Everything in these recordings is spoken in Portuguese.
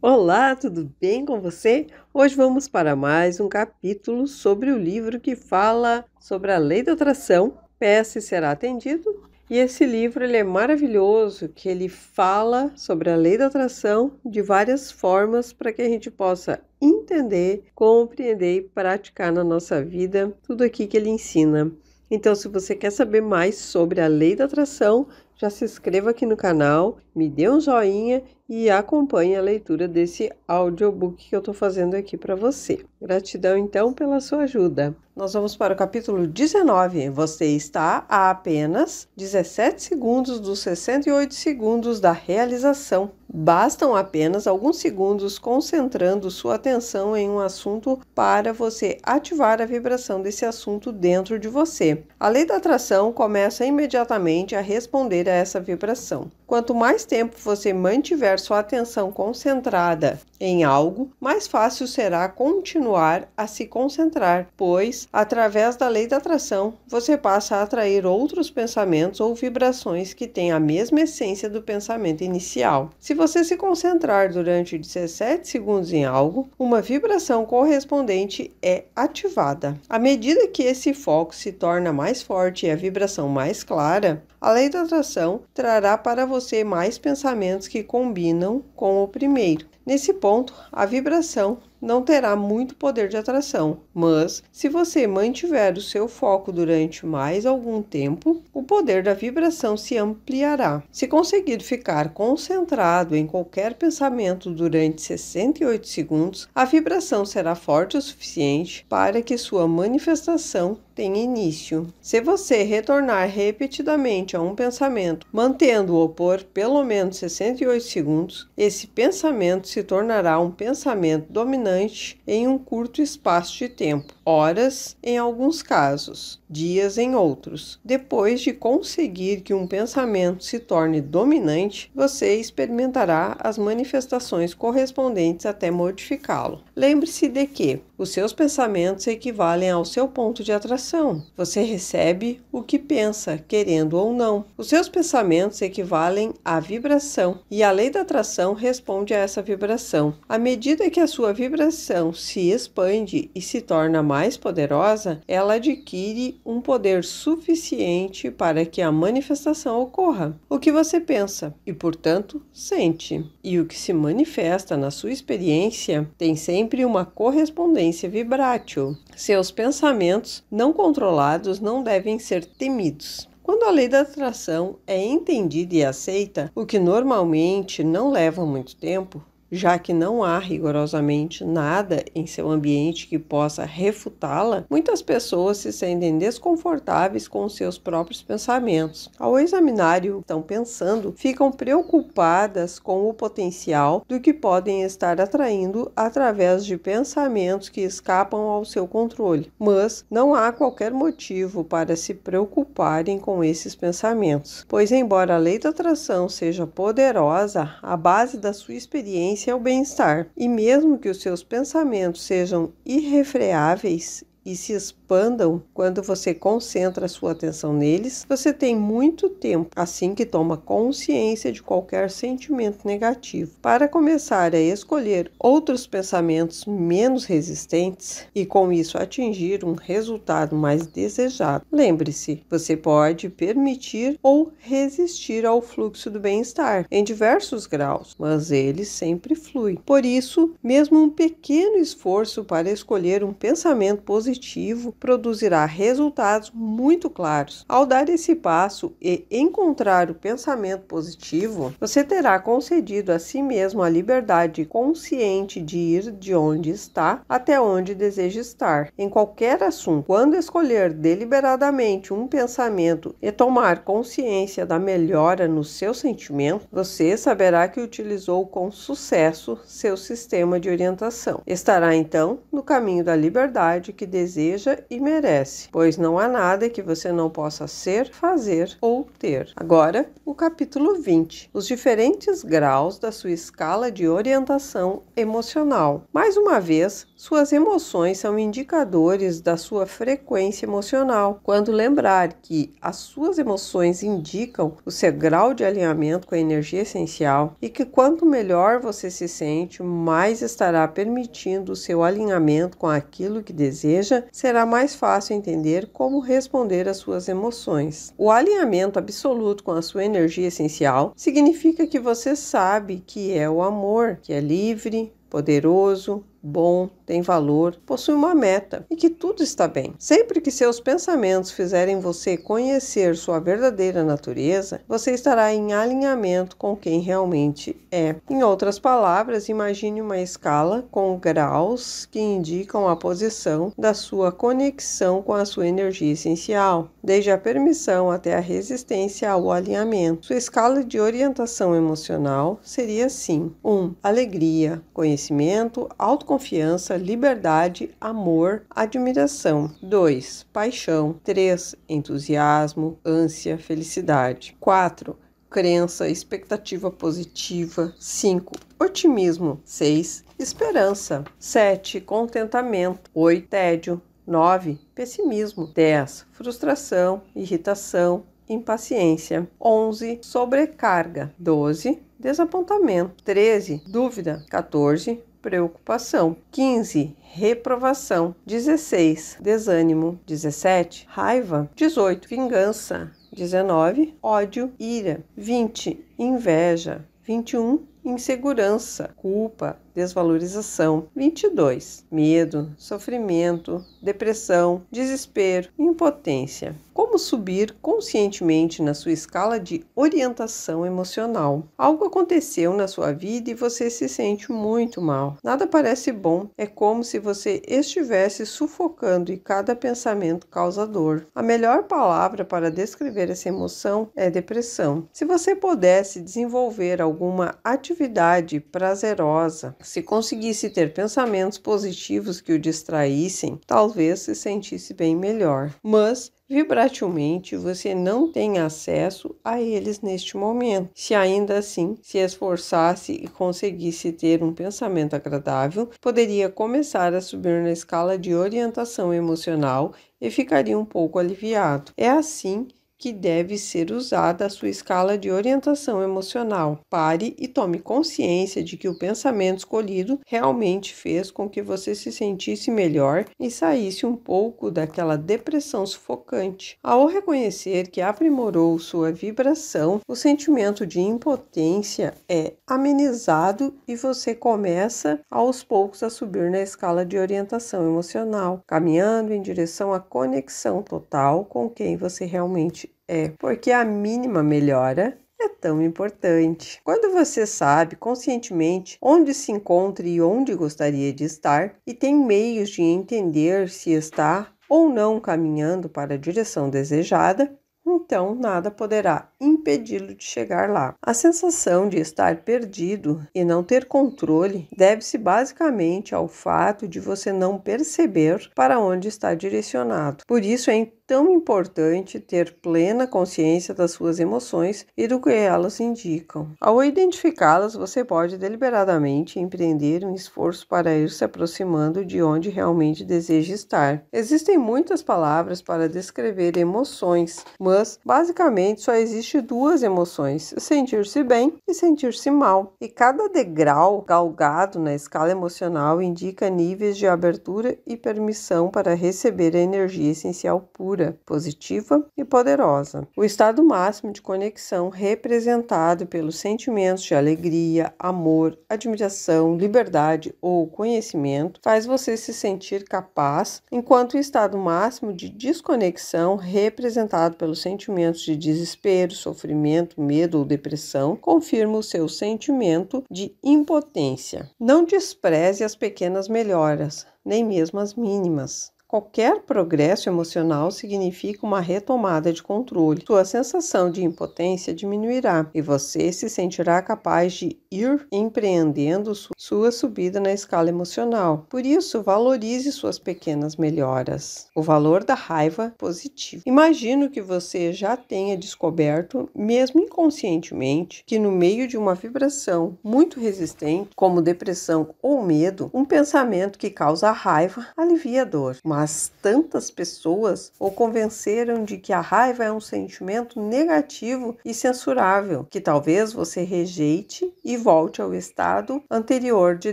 Olá, tudo bem com você? Hoje vamos para mais um capítulo sobre o livro que fala sobre a lei da atração, peça e será atendido. E esse livro ele é maravilhoso, que ele fala sobre a lei da atração de várias formas para que a gente possa entender, compreender e praticar na nossa vida tudo aqui que ele ensina. Então, se você quer saber mais sobre a lei da atração, já se inscreva aqui no canal, me dê um joinha e acompanhe a leitura desse audiobook que eu estou fazendo aqui para você. Gratidão então pela sua ajuda. Nós vamos para o capítulo 19. Você está a apenas 17 segundos dos 68 segundos da realização. Bastam apenas alguns segundos concentrando sua atenção em um assunto para você ativar a vibração desse assunto dentro de você. A lei da atração começa imediatamente a responder essa vibração. Quanto mais tempo você mantiver sua atenção concentrada em algo, mais fácil será continuar a se concentrar, pois, através da lei da atração, você passa a atrair outros pensamentos ou vibrações que têm a mesma essência do pensamento inicial. Se você se concentrar durante 17 segundos em algo, uma vibração correspondente é ativada. À medida que esse foco se torna mais forte e a vibração mais clara, a lei da atração trará para você você mais pensamentos que combinam com o primeiro. Nesse ponto, a vibração não terá muito poder de atração, mas se você mantiver o seu foco durante mais algum tempo, o poder da vibração se ampliará. Se conseguir ficar concentrado em qualquer pensamento durante 68 segundos, a vibração será forte o suficiente para que sua manifestação tenha início. Se você retornar repetidamente a um pensamento, mantendo-o por pelo menos 68 segundos, esse pensamento se tornará um pensamento dominante dominante em um curto espaço de tempo horas em alguns casos, dias em outros. Depois de conseguir que um pensamento se torne dominante, você experimentará as manifestações correspondentes até modificá-lo. Lembre-se de que os seus pensamentos equivalem ao seu ponto de atração. Você recebe o que pensa, querendo ou não. Os seus pensamentos equivalem à vibração e a lei da atração responde a essa vibração. À medida que a sua vibração vibração se expande e se torna mais poderosa, ela adquire um poder suficiente para que a manifestação ocorra. O que você pensa e, portanto, sente. E o que se manifesta na sua experiência tem sempre uma correspondência vibrátil. Seus pensamentos não controlados não devem ser temidos. Quando a lei da atração é entendida e aceita, o que normalmente não leva muito tempo, já que não há rigorosamente nada em seu ambiente que possa refutá-la, muitas pessoas se sentem desconfortáveis com seus próprios pensamentos. Ao examinar o que estão pensando, ficam preocupadas com o potencial do que podem estar atraindo através de pensamentos que escapam ao seu controle, mas não há qualquer motivo para se preocuparem com esses pensamentos, pois, embora a lei da atração seja poderosa, a base da sua experiência tendência ao bem-estar. E mesmo que os seus pensamentos sejam irrefreáveis e se expandam quando você concentra sua atenção neles, você tem muito tempo assim que toma consciência de qualquer sentimento negativo para começar a escolher outros pensamentos menos resistentes e com isso atingir um resultado mais desejado. Lembre-se, você pode permitir ou resistir ao fluxo do bem-estar em diversos graus, mas ele sempre flui. Por isso, mesmo um pequeno esforço para escolher um pensamento positivo produzirá resultados muito claros. Ao dar esse passo e encontrar o pensamento positivo, você terá concedido a si mesmo a liberdade consciente de ir de onde está até onde deseja estar, em qualquer assunto. Quando escolher deliberadamente um pensamento e tomar consciência da melhora no seu sentimento, você saberá que utilizou com sucesso seu sistema de orientação. Estará então no caminho da liberdade que deseja e merece, pois não há nada que você não possa ser, fazer ou ter. Agora, o capítulo 20: os diferentes graus da sua escala de orientação emocional. Mais uma vez, suas emoções são indicadores da sua frequência emocional. Quando lembrar que as suas emoções indicam o seu grau de alinhamento com a energia essencial e que quanto melhor você se sente, mais estará permitindo o seu alinhamento com aquilo que deseja, será mais mais fácil entender como responder às suas emoções. O alinhamento absoluto com a sua energia essencial significa que você sabe que é o amor, que é livre, poderoso, bom, tem valor, possui uma meta e que tudo está bem. Sempre que seus pensamentos fizerem você conhecer sua verdadeira natureza, você estará em alinhamento com quem realmente é. Em outras palavras, imagine uma escala com graus que indicam a posição da sua conexão com a sua energia essencial, desde a permissão até a resistência ao alinhamento. Sua escala de orientação emocional seria assim: 1. Um, alegria, conhecimento, autoconfiança, liberdade, amor, admiração. 2. Paixão. 3. Entusiasmo, ânsia, felicidade. 4 crença, expectativa positiva. 5. Otimismo. 6. Esperança. 7. Contentamento. 8. Tédio. 9. Pessimismo. 10. Frustração, irritação, impaciência. 11. Sobrecarga. 12. Desapontamento. 13. Dúvida. 14 preocupação. 15. Reprovação. 16. Desânimo. 17. Raiva. 18. Vingança. 19. Ódio, ira. 20. Inveja. 21. Insegurança, culpa, desvalorização. 22. Medo, sofrimento, depressão, desespero, impotência. Como subir conscientemente na sua escala de orientação emocional. Algo aconteceu na sua vida e você se sente muito mal. Nada parece bom, é como se você estivesse sufocando e cada pensamento causa dor. A melhor palavra para descrever essa emoção é depressão. Se você pudesse desenvolver alguma atividade prazerosa, se conseguisse ter pensamentos positivos que o distraíssem, talvez se sentisse bem melhor. Mas vibratilmente você não tem acesso a eles neste momento. Se ainda assim se esforçasse e conseguisse ter um pensamento agradável, poderia começar a subir na escala de orientação emocional e ficaria um pouco aliviado. É assim que deve ser usada a sua escala de orientação emocional. Pare e tome consciência de que o pensamento escolhido realmente fez com que você se sentisse melhor e saísse um pouco daquela depressão sufocante. Ao reconhecer que aprimorou sua vibração, o sentimento de impotência é amenizado e você começa aos poucos a subir na escala de orientação emocional, caminhando em direção à conexão total com quem você realmente é porque a mínima melhora é tão importante. Quando você sabe conscientemente onde se encontra e onde gostaria de estar e tem meios de entender se está ou não caminhando para a direção desejada, então nada poderá impedi-lo de chegar lá. A sensação de estar perdido e não ter controle deve-se basicamente ao fato de você não perceber para onde está direcionado. Por isso é tão importante ter plena consciência das suas emoções e do que elas indicam. Ao identificá-las, você pode deliberadamente empreender um esforço para ir se aproximando de onde realmente deseja estar. Existem muitas palavras para descrever emoções, mas basicamente só existe duas emoções: sentir-se bem e sentir-se mal. E cada degrau galgado na escala emocional indica níveis de abertura e permissão para receber a energia essencial pura positiva e poderosa. O estado máximo de conexão representado pelos sentimentos de alegria, amor, admiração, liberdade ou conhecimento faz você se sentir capaz, enquanto o estado máximo de desconexão representado pelos sentimentos de desespero, sofrimento, medo ou depressão confirma o seu sentimento de impotência. Não despreze as pequenas melhoras, nem mesmo as mínimas. Qualquer progresso emocional significa uma retomada de controle. Sua sensação de impotência diminuirá e você se sentirá capaz de ir empreendendo sua subida na escala emocional. Por isso, valorize suas pequenas melhoras. O valor da raiva positivo. Imagino que você já tenha descoberto, mesmo inconscientemente, que no meio de uma vibração muito resistente, como depressão ou medo, um pensamento que causa raiva alivia a dor. Uma mas tantas pessoas o convenceram de que a raiva é um sentimento negativo e censurável, que talvez você rejeite e volte ao estado anterior de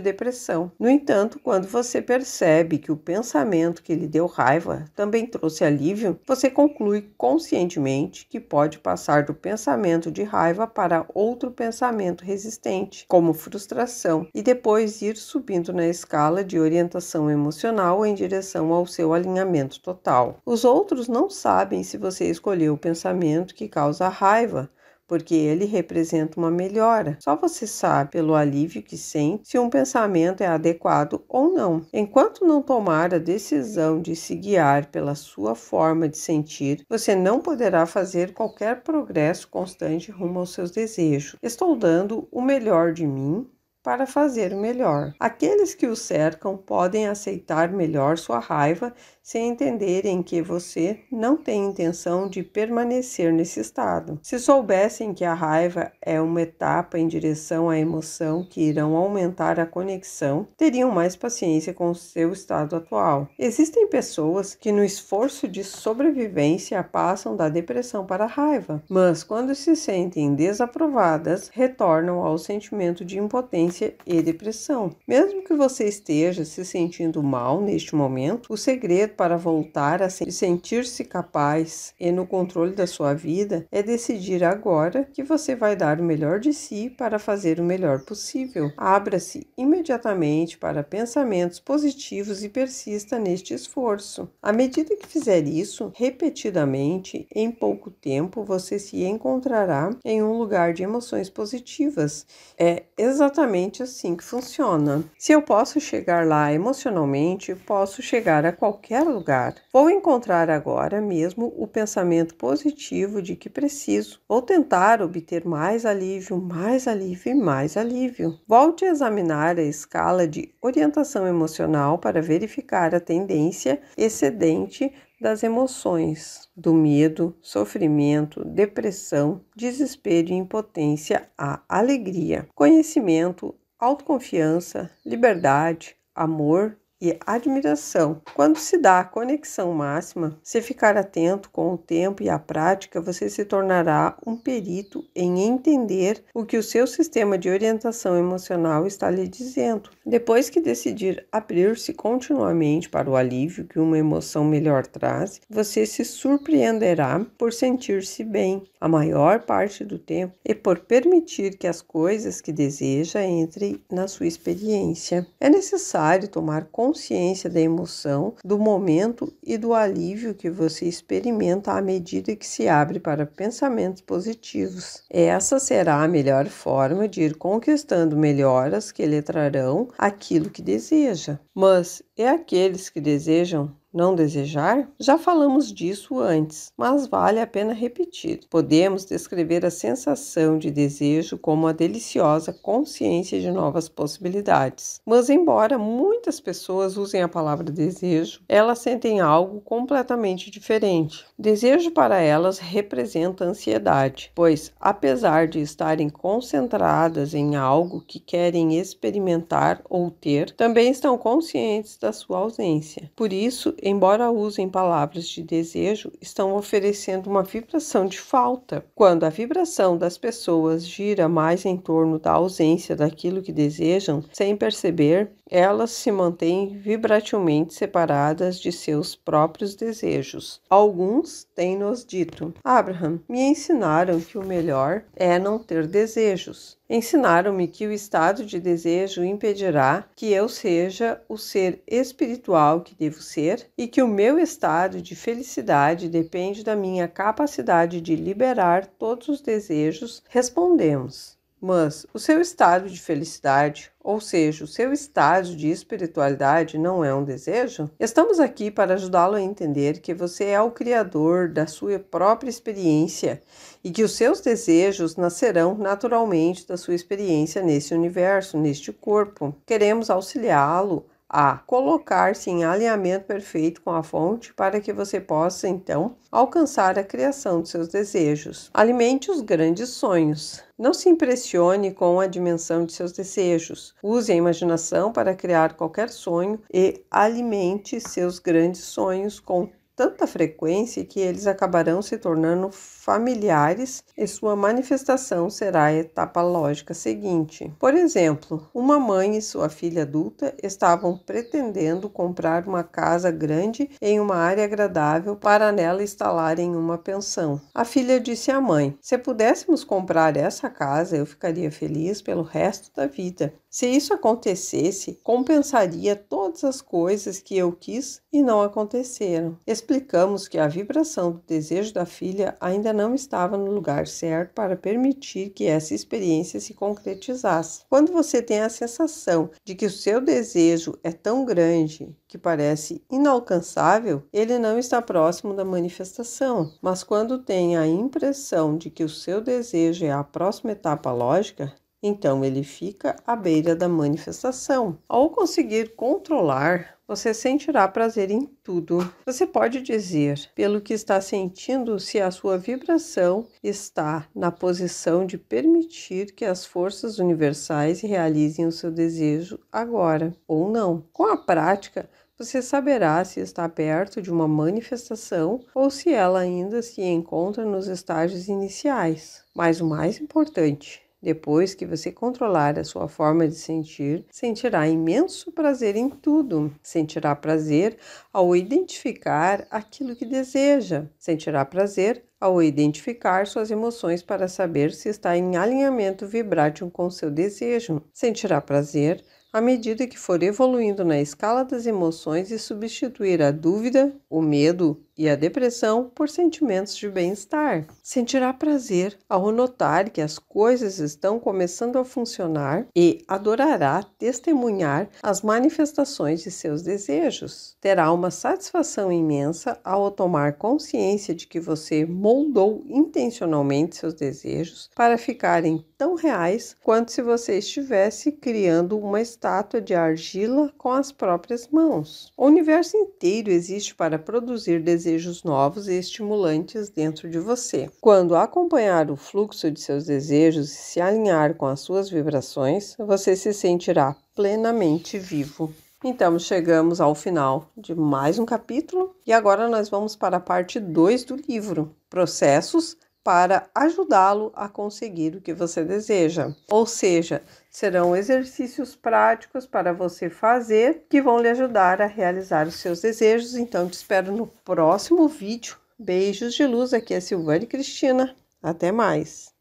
depressão. No entanto, quando você percebe que o pensamento que lhe deu raiva também trouxe alívio, você conclui conscientemente que pode passar do pensamento de raiva para outro pensamento resistente, como frustração, e depois ir subindo na escala de orientação emocional em direção ao seu alinhamento total. Os outros não sabem se você escolheu o pensamento que causa raiva, porque ele representa uma melhora. Só você sabe, pelo alívio que sente, se um pensamento é adequado ou não. Enquanto não tomar a decisão de se guiar pela sua forma de sentir, você não poderá fazer qualquer progresso constante rumo aos seus desejos. Estou dando o melhor de mim para fazer o melhor. Aqueles que o cercam podem aceitar melhor sua raiva se entenderem que você não tem intenção de permanecer nesse estado. Se soubessem que a raiva é uma etapa em direção à emoção que irão aumentar a conexão, teriam mais paciência com o seu estado atual. Existem pessoas que, no esforço de sobrevivência, passam da depressão para a raiva, mas quando se sentem desaprovadas, retornam ao sentimento de impotência e depressão. Mesmo que você esteja se sentindo mal neste momento, o segredo para voltar a sentir-se capaz e no controle da sua vida é decidir agora que você vai dar o melhor de si para fazer o melhor possível. Abra-se imediatamente para pensamentos positivos e persista neste esforço. À medida que fizer isso, repetidamente, em pouco tempo você se encontrará em um lugar de emoções positivas. É exatamente assim que funciona. Se eu posso chegar lá emocionalmente, posso chegar a qualquer lugar. Vou encontrar agora mesmo o pensamento positivo de que preciso. ou tentar obter mais alívio, mais alívio e mais alívio. Volte a examinar a escala de orientação emocional para verificar a tendência excedente das emoções, do medo, sofrimento, depressão, desespero e impotência à alegria, conhecimento, autoconfiança, liberdade, amor e admiração. Quando se dá a conexão máxima, se ficar atento com o tempo e a prática, você se tornará um perito em entender o que o seu sistema de orientação emocional está lhe dizendo. Depois que decidir abrir-se continuamente para o alívio que uma emoção melhor traz, você se surpreenderá por sentir-se bem a maior parte do tempo e por permitir que as coisas que deseja entrem na sua experiência. É necessário tomar consciência da emoção, do momento e do alívio que você experimenta à medida que se abre para pensamentos positivos. Essa será a melhor forma de ir conquistando melhoras que lhe trarão aquilo que deseja. Mas e aqueles que desejam não desejar? Já falamos disso antes, mas vale a pena repetir. Podemos descrever a sensação de desejo como a deliciosa consciência de novas possibilidades. Mas, embora muitas pessoas usem a palavra desejo, elas sentem algo completamente diferente. Desejo para elas representa ansiedade, pois, apesar de estarem concentradas em algo que querem experimentar ou ter, também estão conscientes da sua ausência. Por isso, embora usem palavras de desejo, estão oferecendo uma vibração de falta. Quando a vibração das pessoas gira mais em torno da ausência daquilo que desejam, sem perceber, elas se mantêm vibratilmente separadas de seus próprios desejos. Alguns têm nos dito: Abraham, me ensinaram que o melhor é não ter desejos. Ensinaram-me que o estado de desejo impedirá que eu seja o ser espiritual que devo ser e que o meu estado de felicidade depende da minha capacidade de liberar todos os desejos. Respondemos: mas o seu estado de felicidade, ou seja, o seu estado de espiritualidade não é um desejo? Estamos aqui para ajudá-lo a entender que você é o criador da sua própria experiência e que os seus desejos nascerão naturalmente da sua experiência nesse universo, neste corpo. Queremos auxiliá-lo a colocar-se em alinhamento perfeito com a fonte para que você possa então alcançar a criação de seus desejos. Alimente os grandes sonhos. Não se impressione com a dimensão de seus desejos. Use a imaginação para criar qualquer sonho e alimente seus grandes sonhos com tanta frequência que eles acabarão se tornando familiares e sua manifestação será a etapa lógica seguinte. Por exemplo, uma mãe e sua filha adulta estavam pretendendo comprar uma casa grande em uma área agradável para nela instalarem uma pensão. A filha disse à mãe: Se pudéssemos comprar essa casa, eu ficaria feliz pelo resto da vida. Se isso acontecesse, compensaria todas as coisas que eu quis e não aconteceram. Explicamos que a vibração do desejo da filha ainda não estava no lugar certo para permitir que essa experiência se concretizasse. Quando você tem a sensação de que o seu desejo é tão grande que parece inalcançável, ele não está próximo da manifestação. Mas quando tem a impressão de que o seu desejo é a próxima etapa lógica, então ele fica à beira da manifestação. Ao conseguir controlar, você sentirá prazer em tudo. Você pode dizer, pelo que está sentindo, se a sua vibração está na posição de permitir que as forças universais realizem o seu desejo agora ou não. Com a prática, você saberá se está perto de uma manifestação ou se ela ainda se encontra nos estágios iniciais. Mas o mais importante, depois que você controlar a sua forma de sentir, sentirá imenso prazer em tudo. Sentirá prazer ao identificar aquilo que deseja. Sentirá prazer ao identificar suas emoções para saber se está em alinhamento vibrátil com seu desejo. Sentirá prazer à medida que for evoluindo na escala das emoções e substituir a dúvida, o medo, e a depressão por sentimentos de bem-estar. Sentirá prazer ao notar que as coisas estão começando a funcionar e adorará testemunhar as manifestações de seus desejos. Terá uma satisfação imensa ao tomar consciência de que você moldou intencionalmente seus desejos para ficarem tão reais quanto se você estivesse criando uma estátua de argila com as próprias mãos. O universo inteiro existe para produzir desejos desejos novos e estimulantes dentro de você. Quando acompanhar o fluxo de seus desejos e se alinhar com as suas vibrações, você se sentirá plenamente vivo. Então, chegamos ao final de mais um capítulo e agora nós vamos para a parte 2 do livro: Processos para ajudá-lo a conseguir o que você deseja. Ou seja, Serão exercícios práticos para você fazer que vão lhe ajudar a realizar os seus desejos. Então, te espero no próximo vídeo. Beijos de luz, aqui é Silvane Cristina. Até mais!